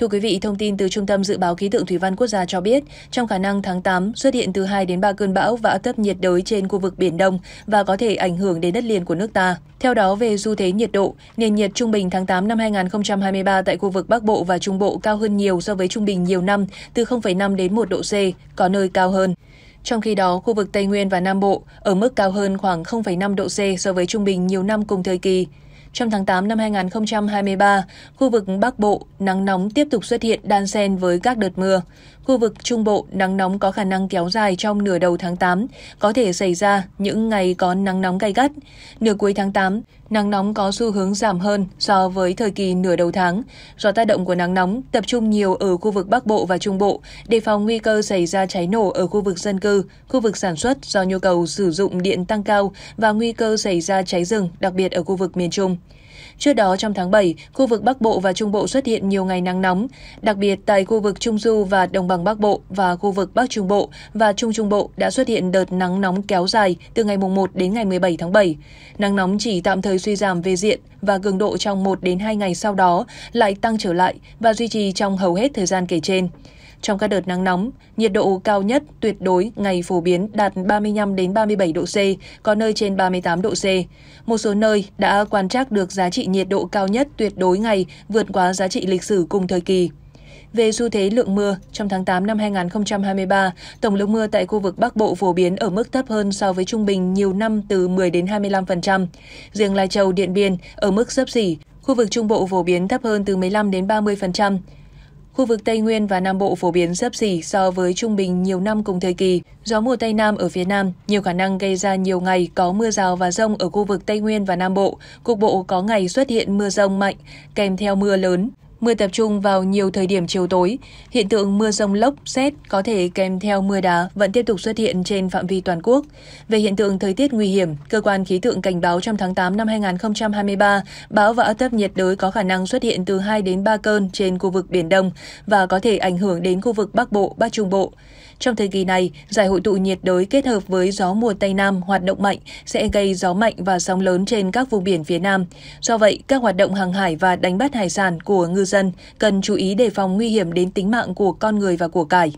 Thưa quý vị, thông tin từ Trung tâm Dự báo Khí tượng Thủy văn Quốc gia cho biết, trong khả năng tháng 8 xuất hiện từ 2 đến 3 cơn bão và áp thấp nhiệt đới trên khu vực Biển Đông và có thể ảnh hưởng đến đất liền của nước ta. Theo đó, về xu thế nhiệt độ, nền nhiệt trung bình tháng 8 năm 2023 tại khu vực Bắc Bộ và Trung Bộ cao hơn nhiều so với trung bình nhiều năm, từ 0,5 đến 1 độ C, có nơi cao hơn. Trong khi đó, khu vực Tây Nguyên và Nam Bộ ở mức cao hơn khoảng 0,5 độ C so với trung bình nhiều năm cùng thời kỳ. Trong tháng 8 năm 2023, khu vực Bắc Bộ nắng nóng tiếp tục xuất hiện đan xen với các đợt mưa. Khu vực Trung Bộ nắng nóng có khả năng kéo dài trong nửa đầu tháng 8, có thể xảy ra những ngày có nắng nóng gay gắt. Nửa cuối tháng 8, nắng nóng có xu hướng giảm hơn so với thời kỳ nửa đầu tháng. Do tác động của nắng nóng tập trung nhiều ở khu vực Bắc Bộ và Trung Bộ, đề phòng nguy cơ xảy ra cháy nổ ở khu vực dân cư, khu vực sản xuất do nhu cầu sử dụng điện tăng cao và nguy cơ xảy ra cháy rừng, đặc biệt ở khu vực miền Trung. Trước đó trong tháng 7, khu vực Bắc Bộ và Trung Bộ xuất hiện nhiều ngày nắng nóng, đặc biệt tại khu vực Trung Du và Đồng bằng Bắc Bộ và khu vực Bắc Trung Bộ và Trung Trung Bộ đã xuất hiện đợt nắng nóng kéo dài từ ngày mùng 1 đến ngày 17 tháng 7. Nắng nóng chỉ tạm thời suy giảm về diện và cường độ trong 1 đến 2 ngày sau đó lại tăng trở lại và duy trì trong hầu hết thời gian kể trên. Trong các đợt nắng nóng, nhiệt độ cao nhất tuyệt đối ngày phổ biến đạt 35 đến 37 độ C, có nơi trên 38 độ C. Một số nơi đã quan trắc được giá trị nhiệt độ cao nhất tuyệt đối ngày vượt quá giá trị lịch sử cùng thời kỳ. Về xu thế lượng mưa, trong tháng 8 năm 2023, tổng lượng mưa tại khu vực Bắc Bộ phổ biến ở mức thấp hơn so với trung bình nhiều năm từ 10 đến 25%. Riêng Lai Châu, Điện Biên ở mức sấp xỉ, khu vực Trung Bộ phổ biến thấp hơn từ 15 đến 30%. Khu vực Tây Nguyên và Nam Bộ phổ biến sấp xỉ so với trung bình nhiều năm cùng thời kỳ. Gió mùa Tây Nam ở phía Nam nhiều khả năng gây ra nhiều ngày có mưa rào và rông ở khu vực Tây Nguyên và Nam Bộ. Cục bộ có ngày xuất hiện mưa rông mạnh, kèm theo mưa lớn. Mưa tập trung vào nhiều thời điểm chiều tối. Hiện tượng mưa rông lốc, xét có thể kèm theo mưa đá vẫn tiếp tục xuất hiện trên phạm vi toàn quốc. Về hiện tượng thời tiết nguy hiểm, cơ quan khí tượng cảnh báo trong tháng 8 năm 2023, bão và áp thấp nhiệt đới có khả năng xuất hiện từ 2 đến 3 cơn trên khu vực Biển Đông và có thể ảnh hưởng đến khu vực Bắc Bộ, Bắc Trung Bộ. Trong thời kỳ này, giải hội tụ nhiệt đới kết hợp với gió mùa Tây Nam hoạt động mạnh sẽ gây gió mạnh và sóng lớn trên các vùng biển phía Nam. Do vậy, các hoạt động hàng hải và đánh bắt hải sản của ngư dân cần chú ý đề phòng nguy hiểm đến tính mạng của con người và của cải.